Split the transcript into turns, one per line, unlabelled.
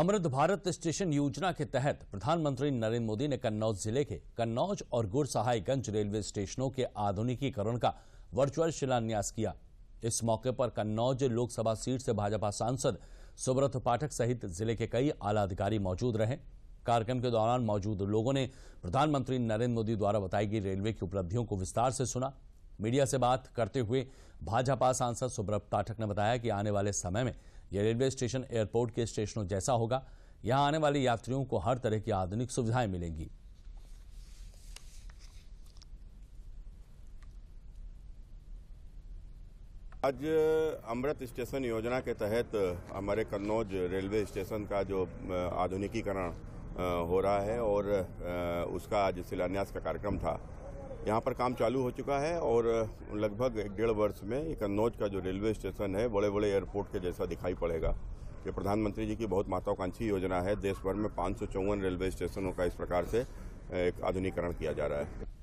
अमृत Bharat station योजना के तहत प्रधानमंत्री नरेंद्र मोदी ने कन्नौज जिले के कन्नौज और गुरसहायगंज रेलवे स्टेशनों के आधुनिकीकरण का वर्चुअल शिलान्यास किया इस मौके पर कन्नौज लोकसभा सीट से भाजपा सांसद सुब्रत पाठक सहित जिले के कई आला अधिकारी मौजूद रहे कार्यक्रम के दौरान मौजूद लोगों ने प्रधानमंत्री नरेंद्र मोदी द्वारा बताई गई रेलवे की उपलब्धियों को विस्तार से सुना मीडिया से बात करते हुए भाजपा सांसद सुब्रत पाठक ने बताया कि आने वाले समय में यह रेलवे स्टेशन एयरपोर्ट के स्टेशनों जैसा होगा यहां आने वाले यात्रियों को हर तरह की आधुनिक सुविधाएं मिलेंगी
आज अमृत स्टेशन योजना के तहत हमारे कन्नौज रेलवे स्टेशन का जो आधुनिकीकरण हो रहा है और उसका आज शिलान्यास का कार्यक्रम था यहाँ पर काम चालू हो चुका है और लगभग एक डेढ़ वर्ष में ये कन्नौज का जो रेलवे स्टेशन है बड़े बड़े एयरपोर्ट के जैसा दिखाई पड़ेगा ये प्रधानमंत्री जी की बहुत महत्वाकांक्षी योजना है देश भर में पाँच रेलवे स्टेशनों का इस प्रकार से एक आधुनिकरण किया जा रहा है